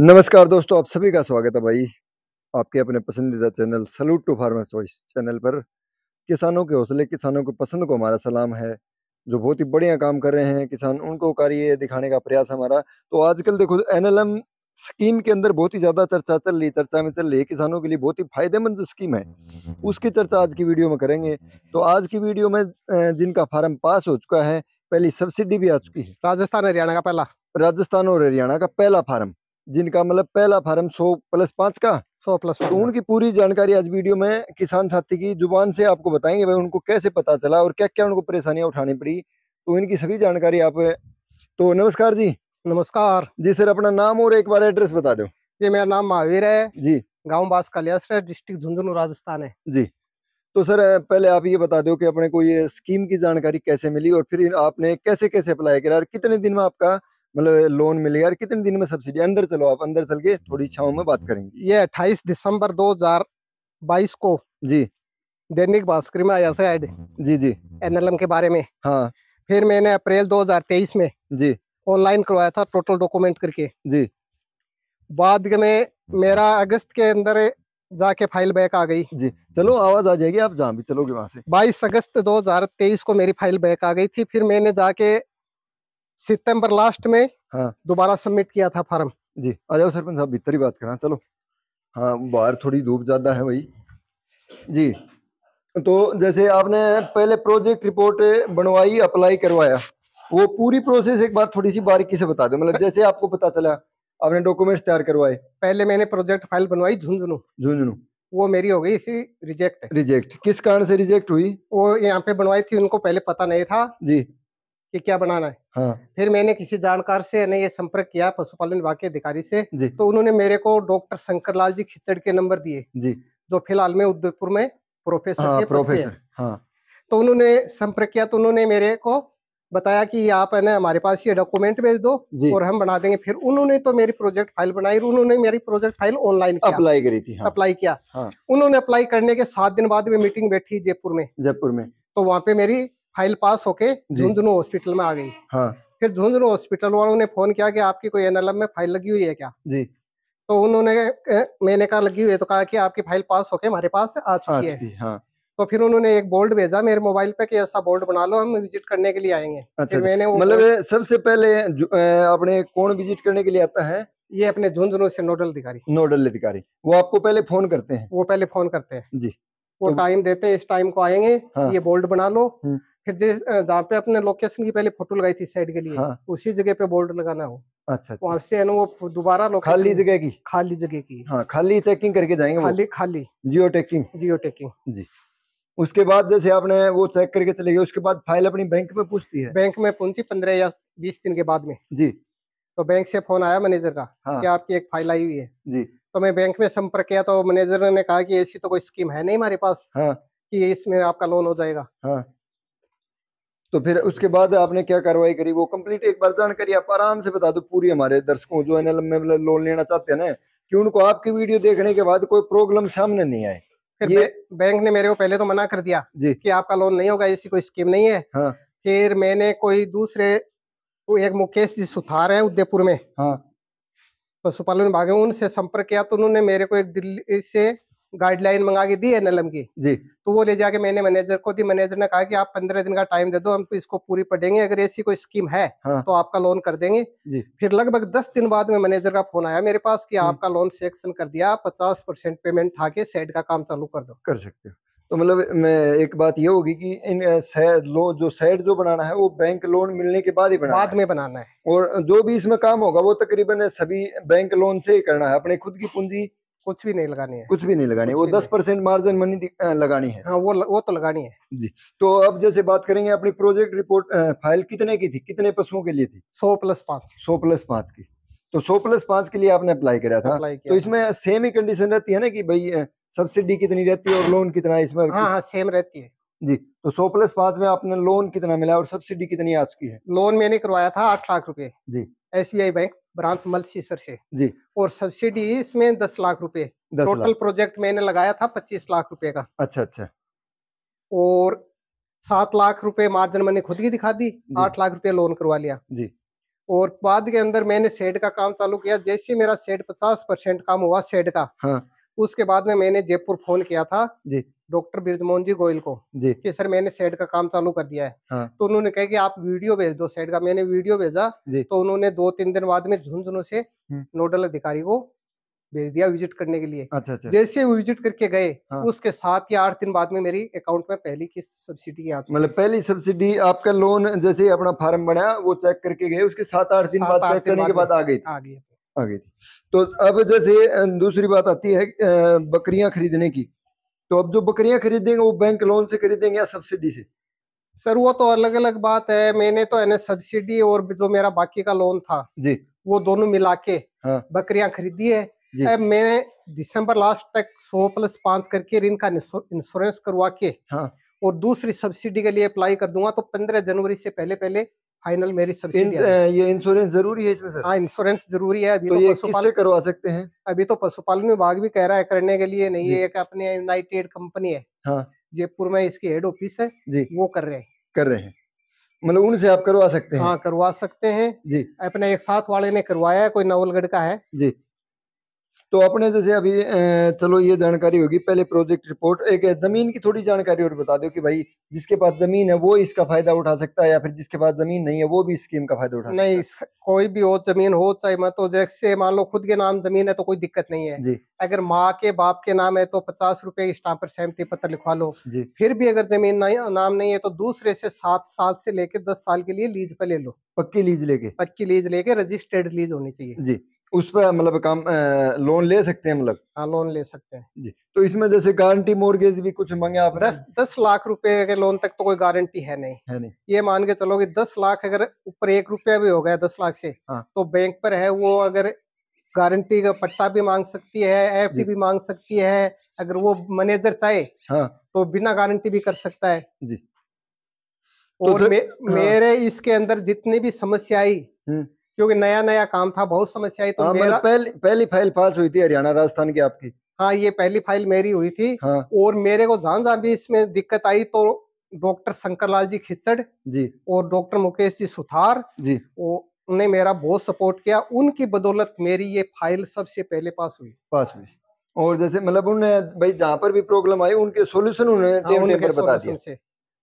नमस्कार दोस्तों आप सभी का स्वागत है भाई आपके अपने पसंदीदा channel salute to farmer choice channel पर किसानों के हौसले किसानों को पसंद को हमारा सलाम है जो बहुत ही बढ़िया काम कर रहे हैं किसान उनको कार्य दिखाने का प्रयास हमारा तो आजकल देखो एनएलएम स्कीम के अंदर बहुत ही ज़्यादा चर्चा चल रही चर्चा में चल रही है किसानों के लिए बहुत ही फायदेमंद स्कीम है उसकी चर्चा आज की वीडियो में करेंगे तो आज की वीडियो में जिनका फार्म पास हो चुका है पहली सब्सिडी भी आ चुकी है राजस्थान हरियाणा का पहला राजस्थान और हरियाणा का पहला फार्म जिनका मतलब पहला फार्म सौ प्लस पाँच का सौ प्लस तो उनकी पूरी जानकारी आज वीडियो में किसान साथी की जुबान से आपको बताएंगे भाई उनको कैसे पता चला और क्या क्या उनको परेशानियां उठानी पड़ी तो इनकी सभी जानकारी आप तो नमस्कार जी नमस्कार जी सर अपना नाम और एक बार एड्रेस बता दो जी मेरा नाम महावीर है जी गाँव बास कलियासर डिस्ट्रिक्ट झुंझुनू राजस्थान है जी तो सर पहले आप ये बता दो कि अपने को ये स्कीम की जानकारी कैसे मिली और फिर आपने कैसे कैसे अप्लाई करा और कितने दिन में आपका मतलब लोन मिलेगा यार कितने दिन में सब्सिडी अंदर चलो आप अंदर चल के थोड़ी छाव में बात करेंगे ये अट्ठाईस दिसंबर 2022 को जी दैनिक भास्कर में आया था एड जी जी एनएलएम के बारे में हाँ फिर मैंने अप्रैल 2023 में जी ऑनलाइन करवाया था टोटल डॉक्यूमेंट करके जी बाद में मेरा अगस्त के अंदर जाके फाइल बैक आ गई जी चलो आवाज आ जाएगी आप जहाँ भी चलोगे वहां से 22 अगस्त 2023 को मेरी फाइल बैक आ गई थी फिर मैंने जाके सितंबर लास्ट में हाँ दोबारा सबमिट किया था फार्म जी आ जाओ सरपंच साहब भीतर ही बात करा हाँ, चलो हाँ बाहर थोड़ी धूप ज्यादा है भाई जी तो जैसे आपने पहले प्रोजेक्ट रिपोर्ट बनवाई अप्लाई करवाया वो पूरी प्रोसेस एक बार थोड़ी सी बारीकी से बता दो मतलब जैसे आपको पता चला आपने डॉक्यूमेंट्स तैयार करवाए पहले मैंने प्रोजेक्ट फाइल बनवाई झुंझुनू झुंझुनू वो मेरी हो गई इसी रिजेक्ट रिजेक्ट किस कारण से रिजेक्ट हुई वो यहाँ पे बनवाई थी उनको पहले पता नहीं था जी कि क्या बनाना है हाँ। फिर मैंने किसी जानकार से ने ये संपर्क किया पशुपालन विभाग के अधिकारी से तो उन्होंने मेरे को डॉक्टर शंकर लाल जी खिचड़ के नंबर दिए जी जो फिलहाल में उदयपुर में प्रोफेसर हाँ, प्रोफेसर हाँ। तो उन्होंने संपर्क किया तो उन्होंने मेरे को बताया कि आप है ना हमारे पास ये डॉक्यूमेंट भेज दो और हम बना देंगे फिर उन्होंने तो मेरी प्रोजेक्ट फाइल बनाई उन्होंने मेरी प्रोजेक्ट फाइल ऑनलाइन अप्लाई करी थी हाँ। अप्लाई किया हाँ। उन्होंने अप्लाई करने के सात दिन बाद में मीटिंग बैठी जयपुर में जयपुर में तो वहाँ पे मेरी फाइल पास होके झुंझुनू हॉस्पिटल में आ गई हाँ फिर झुंझुनू हॉस्पिटल वालों ने फोन किया कि आपकी कोई एनएलएम में फाइल लगी हुई है क्या जी तो उन्होंने मैंने कहा लगी हुई है तो कहा कि आपकी फाइल पास होके हमारे पास आ चुकी है हाँ। तो फिर उन्होंने एक बोर्ड भेजा मेरे मोबाइल पे कि ऐसा बोर्ड बना लो हम विजिट करने के लिए आएंगे अच्छा, मैंने अच्छा। मतलब सबसे पहले अपने कौन विजिट करने के लिए आता है ये अपने झुंझुनू से नोडल अधिकारी नोडल अधिकारी वो आपको पहले फोन करते हैं वो पहले फोन करते हैं जी वो तो टाइम देते हैं इस टाइम को आएंगे हाँ, ये बोल्ड बना लो हम्म। फिर जहाँ पे अपने लोकेशन की पहले फोटो लगाई थी साइड के लिए हाँ। उसी जगह पे बोर्ड लगाना हो अच्छा, अच्छा। वहां से है ना वो दोबारा खाली जगह की खाली जगह की हाँ खाली चेकिंग करके जाएंगे खाली खाली जियो टेकिंग जियो टेकिंग जी उसके बाद जैसे आपने वो चेक करके चले गए उसके बाद फाइल अपनी बैंक में पूछती है बैंक में पहुंची पंद्रह या बीस दिन के बाद में जी तो बैंक से फोन आया मैनेजर का हाँ। कि आपकी एक फाइल आई हुई है जी तो मैं बैंक में संपर्क किया तो मैनेजर ने कहा कि ऐसी तो कोई स्कीम है नहीं हमारे पास हाँ। कि इसमें आपका लोन हो जाएगा हाँ। तो फिर उसके बाद आपने क्या कार्रवाई करी वो कंप्लीट एक बार जानकारी आप आराम से बता दो पूरी हमारे दर्शकों जो एनएल में लोन मतलब लेना चाहते हैं ना कि उनको आपकी वीडियो देखने के बाद कोई प्रॉब्लम सामने नहीं आए फिर ये बैंक ने मेरे को पहले तो मना कर दिया जी कि आपका लोन नहीं होगा ऐसी कोई स्कीम नहीं है हाँ। फिर मैंने कोई दूसरे एक मुकेश जी सुथार है उदयपुर में हाँ पशुपालन विभाग उनसे संपर्क किया तो उन्होंने मेरे को एक दिल्ली से गाइडलाइन मंगा के दी एनएलएम की जी तो वो ले जाके मैंने मैनेजर को दी मैनेजर ने कहा कि आप पंद्रह दिन का टाइम दे दो हम तो इसको पूरी पढ़ेंगे अगर ऐसी कोई स्कीम है हाँ। तो आपका लोन कर देंगे जी फिर लगभग दस दिन बाद में मैनेजर का फोन आया मेरे पास कि हम्म। आपका लोन सेक्शन कर दिया पचास परसेंट पेमेंट उठा के सेट का काम चालू कर दो कर सकते हो तो मतलब मैं एक बात ये होगी कि इन लोन जो सेट जो बनाना है वो बैंक लोन मिलने के बाद ही बनाना बाद में बनाना है और जो भी इसमें काम होगा वो तकरीबन सभी बैंक लोन से ही करना है अपने खुद की पूंजी कुछ भी नहीं लगानी है कुछ भी नहीं लगानी वो दस परसेंट मार्जिन मनी लगानी है हाँ वो वो तो लगानी है जी तो अब जैसे बात करेंगे अपनी प्रोजेक्ट रिपोर्ट फाइल कितने की थी कितने पशुओं के लिए थी सौ प्लस पाँच सौ प्लस पाँच की तो सौ प्लस पाँच के लिए आपने अप्लाई करा था तो इसमें सेम ही कंडीशन रहती है ना कि भाई सब्सिडी कितनी रहती है और लोन कितना इसमें हाँ हाँ सेम रहती है जी तो सौ प्लस पांच में आपने लोन कितना मिला और सब्सिडी कितनी आ चुकी है लोन मैंने करवाया था आठ लाख रुपए G S bank branch Malsisar से जी और सब्सिडी इसमें दस लाख रुपए टोटल प्रोजेक्ट मैंने लगाया था पच्चीस लाख रुपए का अच्छा अच्छा और सात लाख रुपए मार्जिन मैंने खुद की दिखा दी आठ लाख रुपए लोन करवा लिया जी और बाद के अंदर मैंने सेड का काम चालू किया जैसे मेरा सेड पचास परसेंट काम हुआ सेड का हाँ। उसके बाद में मैंने जयपुर फोन किया था जी डॉक्टर बिरजमोहन जी गोयल को जी कि सर मैंने सेट का काम चालू कर दिया है हाँ। तो उन्होंने कहा कि आप वीडियो भेज दो सेट का मैंने वीडियो भेजा जी तो उन्होंने दो तीन दिन बाद में झुंझुनू से हम्म। नोडल अधिकारी को भेज दिया विजिट करने के लिए अच्छा अच्छा जैसे विजिट करके गए हाँ। उसके सात या आठ दिन बाद में मेरी अकाउंट में पहली किस्त सब्सिडी आ मतलब पहली सब्सिडी आपका लोन जैसे अपना फार्म बनाया वो चेक करके गए उसके सात आठ दिन बाद चेक करने के बाद आ गई आ गई आ गई थी तो अब जैसे दूसरी बात आती है बकरियां खरीदने की तो अब जो बकरियां खरीदेंगे वो बैंक लोन से खरीदेंगे या सब्सिडी से सर वो तो अलग अलग बात है मैंने तो है सब्सिडी और जो मेरा बाकी का लोन था जी वो दोनों मिला के हाँ। बकरियां खरीदी है मैंने दिसंबर लास्ट तक सौ प्लस पांच करके ऋण का इंश्योरेंस करवा के हाँ। और दूसरी सब्सिडी के लिए अप्लाई कर दूंगा तो पंद्रह जनवरी से पहले पहले फाइनल मेरी सब्सिडी ये इंश्योरेंस जरूरी है इसमें सर हाँ इंश्योरेंस जरूरी है अभी तो, तो ये किससे करवा सकते हैं अभी तो पशुपालन विभाग भी कह रहा है करने के लिए नहीं है एक अपने यूनाइटेड कंपनी है हाँ जयपुर में इसकी हेड ऑफिस है जी वो कर रहे हैं कर रहे हैं मतलब उनसे आप करवा सकते हैं हाँ करवा सकते हैं जी अपने एक साथ वाले ने करवाया है कोई नवलगढ़ का है जी तो अपने जैसे अभी चलो ये जानकारी होगी पहले प्रोजेक्ट रिपोर्ट एक जमीन की थोड़ी जानकारी और बता दो कि भाई जिसके पास जमीन है वो इसका फायदा उठा सकता है या फिर जिसके पास जमीन नहीं है वो भी स्कीम का फायदा उठा नहीं सकता है। कोई भी हो जमीन हो चाहे मत हो जैसे मान लो खुद के नाम जमीन है तो कोई दिक्कत नहीं है जी अगर माँ के बाप के नाम है तो पचास रुपए स्टाम्प पर सहमति पत्र लिखवा लो जी फिर भी अगर जमीन नाम नहीं है तो दूसरे से सात साल से लेके दस साल के लिए लीज पर ले लो पक्की लीज लेके पक्की लीज लेके रजिस्टर्ड लीज होनी चाहिए जी उस पर मतलब काम लोन ले सकते हैं मतलब हाँ लोन ले सकते हैं जी तो इसमें जैसे गारंटी मोर्गेज भी कुछ मांगे आप दस दस लाख रुपए के लोन तक तो कोई गारंटी है नहीं है नहीं ये मान के चलो कि दस लाख अगर ऊपर एक रुपया भी हो गया दस लाख से हाँ। तो बैंक पर है वो अगर गारंटी का पट्टा भी मांग सकती है एफ भी मांग सकती है अगर वो मैनेजर चाहे हाँ। तो बिना गारंटी भी कर सकता है जी और तो हाँ। मेरे इसके अंदर जितनी भी समस्या आई हम्म। क्योंकि नया नया काम था बहुत समस्या आई तो आ, हाँ, मतलब मेरा पहली पहली फाइल पास हुई थी हरियाणा राजस्थान की आपकी हाँ ये पहली फाइल मेरी हुई थी हाँ। और मेरे को जहां जहां भी इसमें दिक्कत आई तो डॉक्टर शंकर लाल जी खिचड़ जी और डॉक्टर मुकेश जी सुथार जी ने मेरा बहुत सपोर्ट किया उनकी बदौलत मेरी ये फाइल सबसे पहले पास हुई पास हुई और जैसे मतलब उन्हें भाई जहाँ पर भी प्रॉब्लम आई उनके सोल्यूशन उन्हें हाँ, बता दिया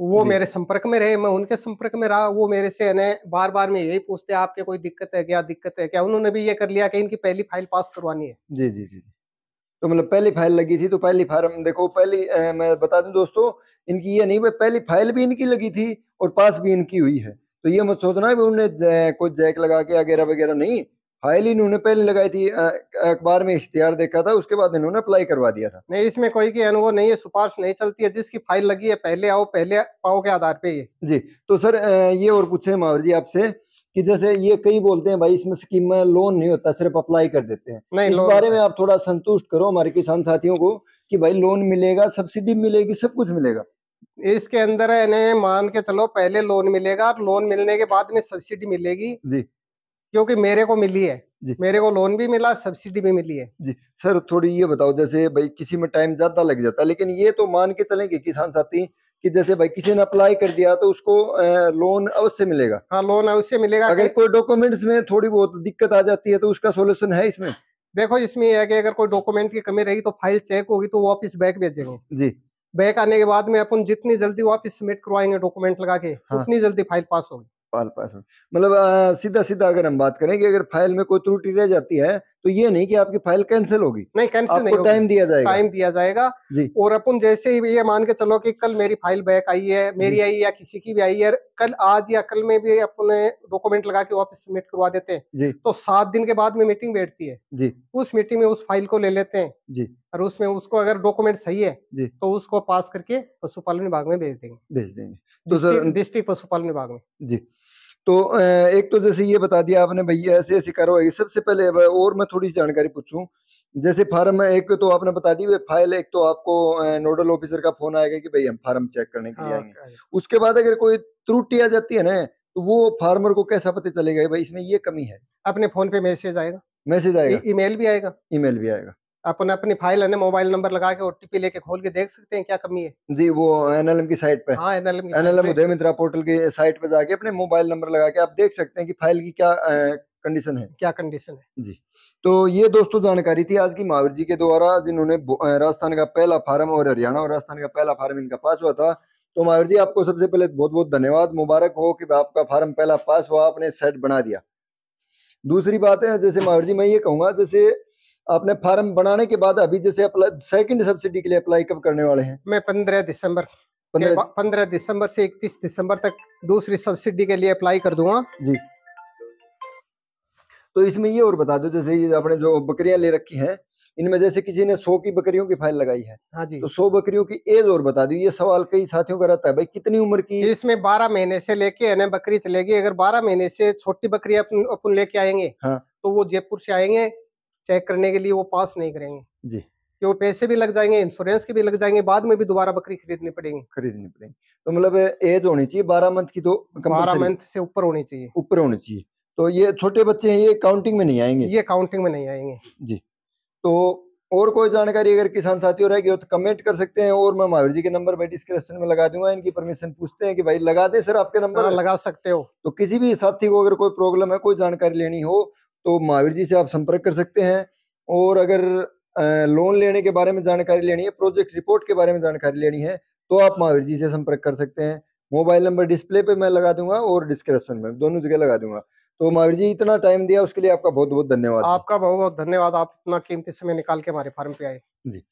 वो मेरे संपर्क में रहे मैं उनके संपर्क में रहा वो मेरे से ने बार बार में यही पूछते आपके कोई दिक्कत है क्या दिक्कत है क्या उन्होंने भी ये कर लिया कि इनकी पहली फाइल पास करवानी है जी जी जी तो मतलब पहली फाइल लगी थी तो पहली फार्म देखो पहली ए, मैं बता दूं दोस्तों इनकी ये नहीं भाई पहली फाइल भी इनकी लगी थी और पास भी इनकी हुई है तो ये मत सोचना है कोई जैक लगा के वगैरह वगैरह नहीं फाइल इन्होंने पहले लगाई थी अखबार में इश्तिहार देखा था उसके बाद इन्होंने अप्लाई करवा दिया था नहीं इसमें कोई की अनुभव नहीं है सिफारिश नहीं चलती है जिसकी फाइल लगी है पहले आओ पहले पाओ के आधार पे जी तो सर ये और पूछे मावर जी आपसे कि जैसे ये कई बोलते हैं भाई इसमें स्कीम में लोन नहीं होता सिर्फ अप्लाई कर देते हैं नहीं, इस बारे में आप थोड़ा संतुष्ट करो हमारे किसान साथियों को कि भाई लोन मिलेगा सब्सिडी मिलेगी सब कुछ मिलेगा इसके अंदर इन्हें मान के चलो पहले लोन मिलेगा लोन मिलने के बाद में सब्सिडी मिलेगी जी क्योंकि मेरे को मिली है जी मेरे को लोन भी मिला सब्सिडी भी मिली है जी सर थोड़ी ये बताओ जैसे भाई किसी में टाइम ज्यादा लग जाता है लेकिन ये तो मान के चले कि किसान साथी कि जैसे भाई किसी ने अप्लाई कर दिया तो उसको लोन अवश्य मिलेगा हाँ लोन अवश्य मिलेगा अगर कोई डॉक्यूमेंट्स में थोड़ी बहुत दिक्कत आ जाती है तो उसका सोल्यूशन है इसमें देखो इसमें यह है कि अगर कोई डॉक्यूमेंट की कमी रही तो फाइल चेक होगी तो वापिस बैक भेजेंगे जी बैक आने के बाद में अपन जितनी जल्दी वापिस सबमिट करवाएंगे डॉक्यूमेंट लगा के हाँ। उतनी जल्दी फाइल पास होगी फाइल पासवर्ड मतलब सीधा सीधा अगर हम बात करें कि अगर फाइल में कोई त्रुटि रह जाती है तो ये नहीं कि आपकी फाइल कैंसिल होगी नहीं कैंसिल नहीं टाइम दिया जाएगा टाइम दिया जाएगा जी और अपन जैसे ही ये मान के चलो कि कल मेरी फाइल बैक आई है मेरी आई या किसी की भी आई है कल आज या कल में भी अपने डॉक्यूमेंट लगा के ऑफिस सबमिट करवा देते हैं जी तो सात दिन के बाद में मीटिंग बैठती है जी उस मीटिंग में उस फाइल को ले लेते हैं जी और उसमें उसको अगर डॉक्यूमेंट सही है जी तो उसको पास करके पशुपालन विभाग में भेज देंगे भेज देंगे तो डिस्ट्रिक्ट पशुपालन विभाग में जी तो एक तो जैसे ये बता दिया आपने भैया ऐसे ऐसे कार्रवाई सबसे पहले और मैं थोड़ी सी जानकारी पूछूं जैसे फार्म एक तो आपने बता दी फाइल एक तो आपको नोडल ऑफिसर का फोन आएगा कि भाई हम फार्म चेक करने के लिए हाँ, आएंगे उसके बाद अगर कोई त्रुटि आ जाती है ना तो वो फार्मर को कैसा पता चलेगा भाई इसमें ये कमी है अपने फोन पे मैसेज आएगा मैसेज आएगा ईमेल भी आएगा ईमेल भी आएगा अपने अपनी फाइल है मोबाइल नंबर लगा के ओटीपी लेके खोल के देख सकते हैं क्या कमी है जी वो एनएलएम की साइट पे हाँ NLM NLM Uday Mitra portal की साइट पे जाके अपने मोबाइल नंबर लगा के आप देख सकते हैं कि फाइल की क्या कंडीशन है क्या कंडीशन है जी तो ये दोस्तों जानकारी थी आज की महावीर जी के द्वारा जिन्होंने राजस्थान का पहला फार्म और हरियाणा और राजस्थान का पहला फार्म इनका पास हुआ था तो महावीर जी आपको सबसे पहले बहुत बहुत धन्यवाद मुबारक हो कि आपका फार्म पहला पास हुआ आपने सेट बना दिया दूसरी बात है जैसे महावीर जी मैं ये कहूंगा जैसे आपने फार्म बनाने के बाद अभी जैसे सेकंड सब्सिडी के लिए अप्लाई कब करने वाले हैं मैं पंद्रह दिसंबर पंद्रह दिसंबर से इकतीस दिसंबर तक दूसरी सब्सिडी के लिए अप्लाई कर दूंगा जी तो इसमें ये और बता दो जैसे ये आपने जो बकरियां ले रखी हैं इनमें जैसे किसी ने सौ की बकरियों की फाइल लगाई है हाँ जी तो सौ बकरियों की एज और बता दो ये सवाल कई साथियों का रहता है भाई कितनी उम्र की इसमें बारह महीने से लेके है ना बकरी चलेगी अगर बारह महीने से छोटी बकरी अपन लेके आएंगे हाँ तो वो जयपुर से आएंगे चेक करने के लिए वो पास नहीं करेंगे जी क्यों पैसे भी लग जाएंगे इंश्योरेंस के भी लग जाएंगे बाद में भी दोबारा बकरी खरीदनी पड़ेगी खरीदनी पड़ेगी तो मतलब एज होनी चाहिए बारह मंथ की तो बारह मंथ से ऊपर होनी चाहिए ऊपर होनी चाहिए तो ये छोटे बच्चे हैं ये काउंटिंग में नहीं आएंगे ये काउंटिंग में नहीं आएंगे जी तो और कोई जानकारी अगर किसान साथियों रह गए तो कमेंट कर सकते हैं और मैं महावीर जी के नंबर में डिस्क्रिप्शन में लगा दूंगा इनकी परमिशन पूछते हैं कि भाई लगा दे सर आपके नंबर हाँ, लगा सकते हो तो किसी भी साथी को अगर कोई प्रॉब्लम है कोई जानकारी लेनी हो तो महावीर जी से आप संपर्क कर सकते हैं और अगर लोन लेने के बारे में जानकारी लेनी है प्रोजेक्ट रिपोर्ट के बारे में जानकारी लेनी है तो आप महावीर जी से संपर्क कर सकते हैं मोबाइल नंबर डिस्प्ले पे मैं लगा दूंगा और डिस्क्रिप्शन में दोनों जगह लगा दूंगा तो महावीर जी इतना टाइम दिया उसके लिए आपका बहुत बहुत धन्यवाद आपका बहुत बहुत धन्यवाद आप इतना कीमती समय निकाल के हमारे फार्म पे आए जी